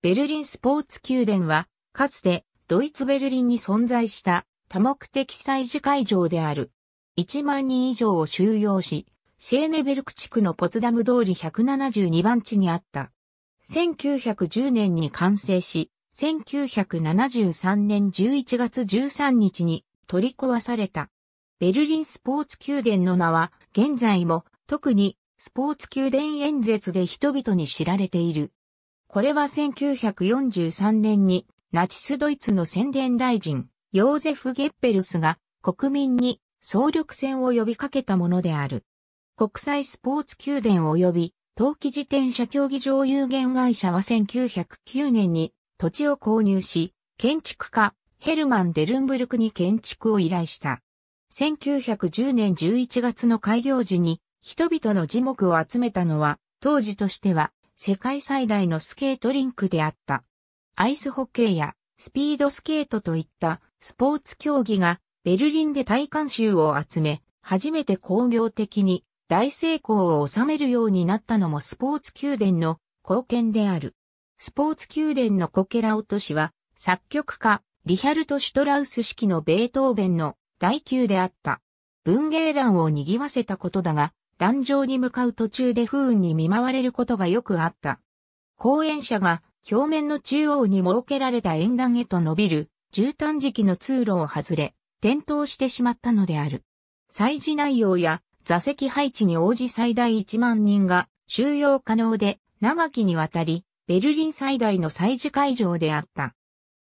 ベルリンスポーツ宮殿は、かつてドイツベルリンに存在した多目的祭事会場である。1万人以上を収容し、シェーネベルク地区のポツダム通り172番地にあった。1910年に完成し、1973年11月13日に取り壊された。ベルリンスポーツ宮殿の名は現在も特にスポーツ宮殿演説で人々に知られている。これは1943年にナチスドイツの宣伝大臣、ヨーゼフ・ゲッペルスが国民に総力戦を呼びかけたものである。国際スポーツ宮殿及び冬季自転車競技場有限会社は1909年に土地を購入し、建築家ヘルマン・デルンブルクに建築を依頼した。1910年11月の開業時に人々の樹木を集めたのは当時としては世界最大のスケートリンクであった。アイスホッケーやスピードスケートといったスポーツ競技がベルリンで大観衆を集め、初めて工業的に大成功を収めるようになったのもスポーツ宮殿の貢献である。スポーツ宮殿のコケラ落としは作曲家リヒャルト・シュトラウス式のベートーベンの第9であった。文芸欄を賑わせたことだが、壇上に向かう途中で不運に見舞われることがよくあった。講演者が表面の中央に設けられた演壇へと伸びる、絨毯敷の通路を外れ、転倒してしまったのである。祭事内容や座席配置に応じ最大1万人が収容可能で、長きにわたり、ベルリン最大の祭事会場であった。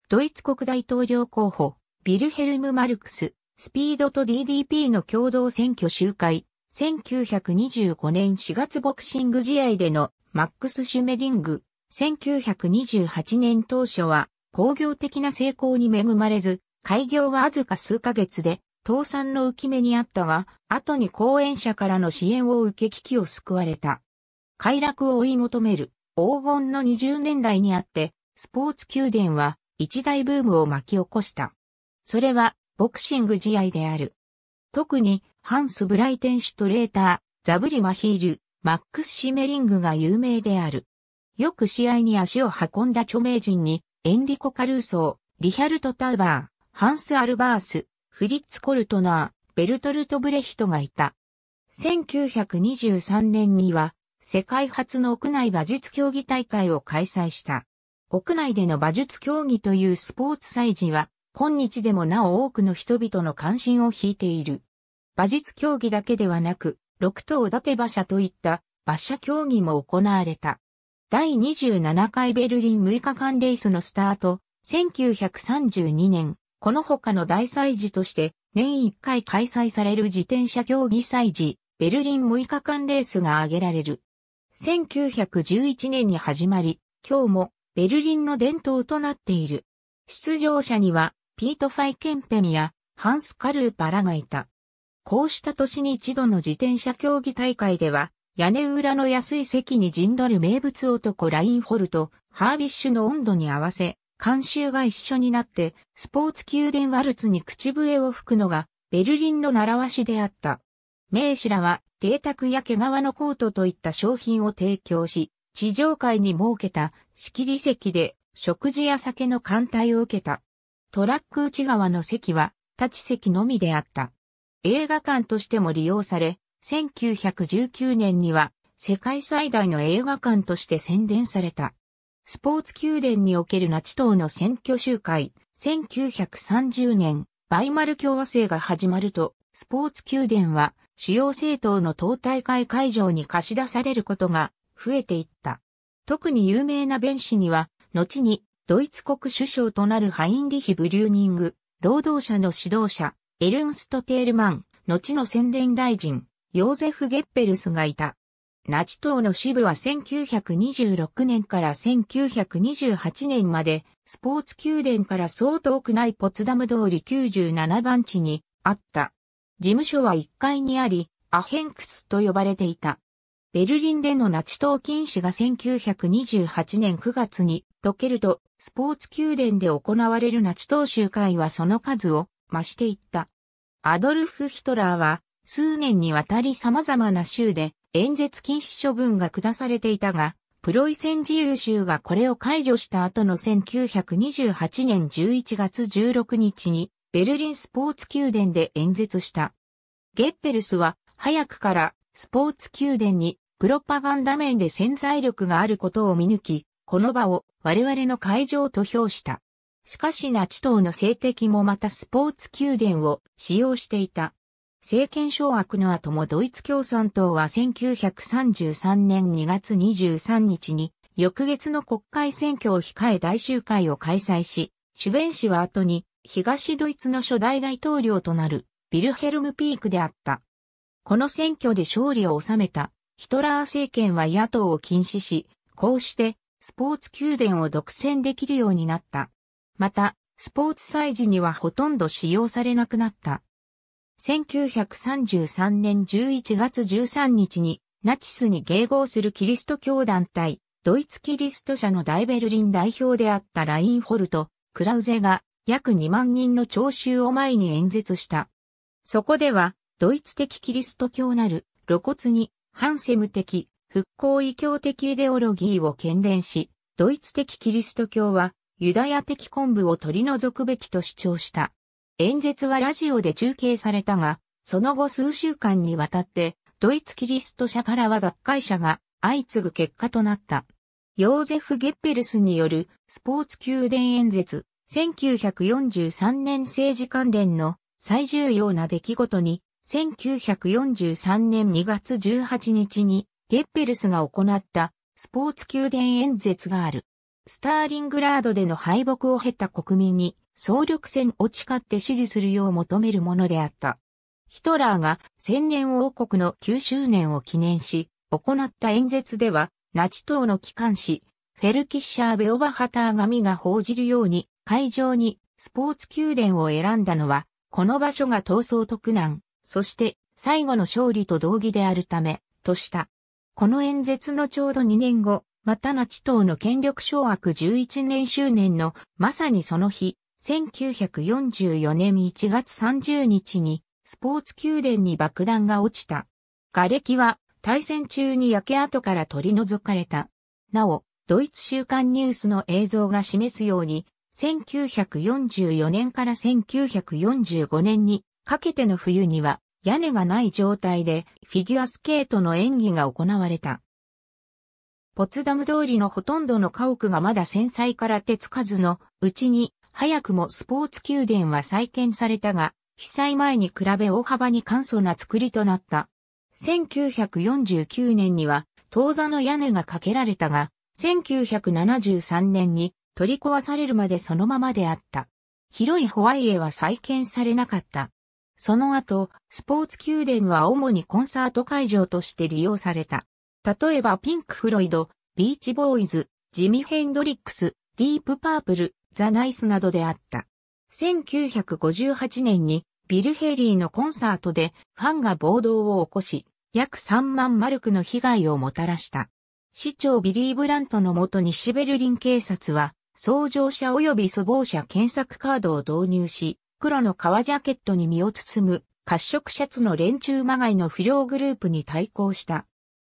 ドイツ国大統領候補、ビルヘルム・マルクス、スピードと DDP の共同選挙集会、1925年4月ボクシング試合でのマックス・シュメリング、1928年当初は工業的な成功に恵まれず、開業はわずか数ヶ月で、倒産の浮き目にあったが、後に後援者からの支援を受け危機を救われた。快楽を追い求める黄金の20年代にあって、スポーツ宮殿は一大ブームを巻き起こした。それはボクシング試合である。特にハンス・ブライテンシュトレーター、ザブリ・マヒール、マックス・シメリングが有名である。よく試合に足を運んだ著名人に、エンリコ・カルーソー、リヒャルト・ターバー、ハンス・アルバース、フリッツ・コルトナー、ベルトルト・ブレヒトがいた。1923年には、世界初の屋内馬術競技大会を開催した。屋内での馬術競技というスポーツ祭事は、今日でもなお多くの人々の関心を引いている。馬術競技だけではなく、六頭立て馬車といった馬車競技も行われた。第27回ベルリン6日間レースのスタート、1932年、この他の大祭事として年1回開催される自転車競技祭事、ベルリン6日間レースが挙げられる。1911年に始まり、今日もベルリンの伝統となっている。出場者にはピート・ファイケンペミやハンス・カルーパラがいた。こうした年に一度の自転車競技大会では、屋根裏の安い席に陣取る名物男ラインホルト、ハービッシュの温度に合わせ、監修が一緒になって、スポーツ宮殿ワルツに口笛を吹くのが、ベルリンの習わしであった。名士らは、邸宅や毛皮のコートといった商品を提供し、地上階に設けた仕切り席で食事や酒の艦隊を受けた。トラック内側の席は立ち席のみであった。映画館としても利用され、1919年には世界最大の映画館として宣伝された。スポーツ宮殿におけるナチ党の選挙集会、1930年、バイマル共和制が始まると、スポーツ宮殿は主要政党の党大会会場に貸し出されることが増えていった。特に有名な弁士には、後にドイツ国首相となるハインリヒ・ブリューニング、労働者の指導者、エルンスト・テールマン、後の宣伝大臣、ヨーゼフ・ゲッペルスがいた。ナチ党の支部は1926年から1928年まで、スポーツ宮殿から当遠くないポツダム通り97番地にあった。事務所は1階にあり、アヘンクスと呼ばれていた。ベルリンでのナチ党禁止が1928年9月に解けると、スポーツ宮殿で行われるナチ党集会はその数を増していった。アドルフ・ヒトラーは数年にわたり様々な州で演説禁止処分が下されていたが、プロイセン自由州がこれを解除した後の1928年11月16日にベルリンスポーツ宮殿で演説した。ゲッペルスは早くからスポーツ宮殿にプロパガンダ面で潜在力があることを見抜き、この場を我々の会場と評した。しかしナチ党の政敵もまたスポーツ宮殿を使用していた。政権掌握の後もドイツ共産党は1933年2月23日に翌月の国会選挙を控え大集会を開催し、主弁士は後に東ドイツの初代大統領となるビルヘルム・ピークであった。この選挙で勝利を収めたヒトラー政権は野党を禁止し、こうしてスポーツ宮殿を独占できるようになった。また、スポーツ祭時にはほとんど使用されなくなった。1933年11月13日にナチスに迎合するキリスト教団体、ドイツキリスト社の大ベルリン代表であったラインホルト、クラウゼが約2万人の聴衆を前に演説した。そこでは、ドイツ的キリスト教なる露骨に、ハンセム的復興異教的イデオロギーを懸念し、ドイツ的キリスト教はユダヤ的昆布を取り除くべきと主張した。演説はラジオで中継されたが、その後数週間にわたって、ドイツキリスト社からは脱会者が相次ぐ結果となった。ヨーゼフ・ゲッペルスによるスポーツ宮殿演説、1943年政治関連の最重要な出来事に、1943年2月18日にゲッペルスが行ったスポーツ宮殿演説がある。スターリングラードでの敗北を経た国民に総力戦を誓って支持するよう求めるものであった。ヒトラーが千年王国の9周年を記念し、行った演説では、ナチ党の機関紙、フェルキッシャー・ベオバハター紙が報じるように、会場にスポーツ宮殿を選んだのは、この場所が闘争特難、そして最後の勝利と同義であるため、とした。この演説のちょうど2年後、またナチ党の権力掌握11年周年の、まさにその日、1944年1月30日に、スポーツ宮殿に爆弾が落ちた。瓦礫は、大戦中に焼け跡から取り除かれた。なお、ドイツ週刊ニュースの映像が示すように、1944年から1945年にかけての冬には、屋根がない状態でフィギュアスケートの演技が行われた。ポツダム通りのほとんどの家屋がまだ戦災から手つかずのうちに早くもスポーツ宮殿は再建されたが、被災前に比べ大幅に簡素な作りとなった。1949年には当座の屋根がかけられたが、1973年に取り壊されるまでそのままであった。広いホワイエは再建されなかった。その後、スポーツ宮殿は主にコンサート会場として利用された。例えばピンク・フロイド、ビーチ・ボーイズ、ジミ・ヘンドリックス、ディープ・パープル、ザ・ナイスなどであった。1958年にビル・ヘリーのコンサートでファンが暴動を起こし、約3万マルクの被害をもたらした。市長ビリー・ブラントのもと西ベルリン警察は、創乗者及び粗暴者検索カードを導入し、黒の革ジャケットに身を包む、褐色シャツの連中まがいの不良グループに対抗した。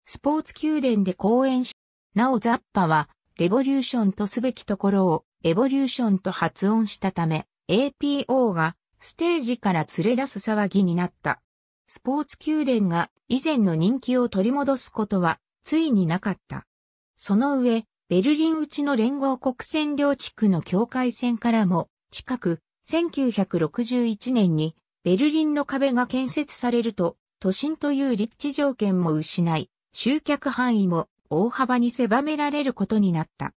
スポーツ宮殿で講演し、なおザッパは、レボリューションとすべきところを、エボリューションと発音したため、APO が、ステージから連れ出す騒ぎになった。スポーツ宮殿が以前の人気を取り戻すことはついになかった。その上、ベルリンうちの連合国占領地区の境界線からも近く1961年にベルリンの壁が建設されると、都心という立地条件も失い、集客範囲も大幅に狭められることになった。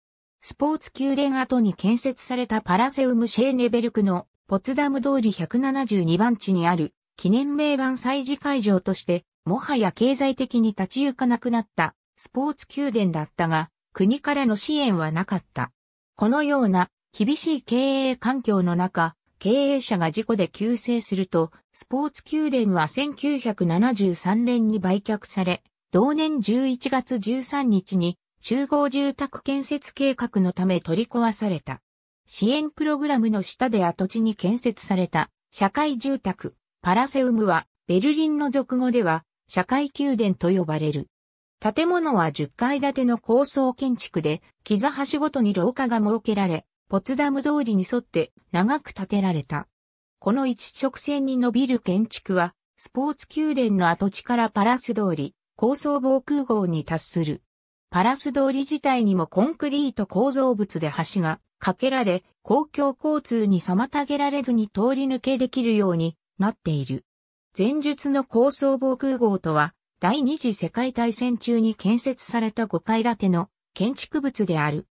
スポーツ宮殿後に建設されたパラセウムシェーネベルクのポツダム通り172番地にある記念名板祭事会場として、もはや経済的に立ち行かなくなったスポーツ宮殿だったが、国からの支援はなかった。このような厳しい経営環境の中、経営者が事故で急逝すると、スポーツ宮殿は1973年に売却され、同年11月13日に集合住宅建設計画のため取り壊された。支援プログラムの下で跡地に建設された社会住宅、パラセウムはベルリンの俗語では社会宮殿と呼ばれる。建物は10階建ての高層建築で、木座橋ごとに廊下が設けられ、ポツダム通りに沿って長く建てられた。この一直線に伸びる建築は、スポーツ宮殿の跡地からパラス通り、高層防空壕に達する。パラス通り自体にもコンクリート構造物で橋が架けられ、公共交通に妨げられずに通り抜けできるようになっている。前述の高層防空壕とは、第二次世界大戦中に建設された5階建ての建築物である。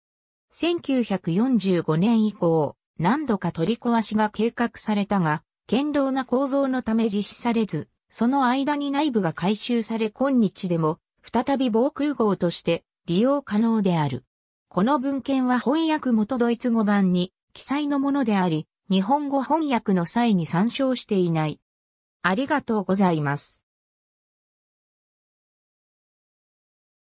1945年以降、何度か取り壊しが計画されたが、堅牢な構造のため実施されず、その間に内部が改修され今日でも、再び防空壕として利用可能である。この文献は翻訳元ドイツ語版に記載のものであり、日本語翻訳の際に参照していない。ありがとうございます。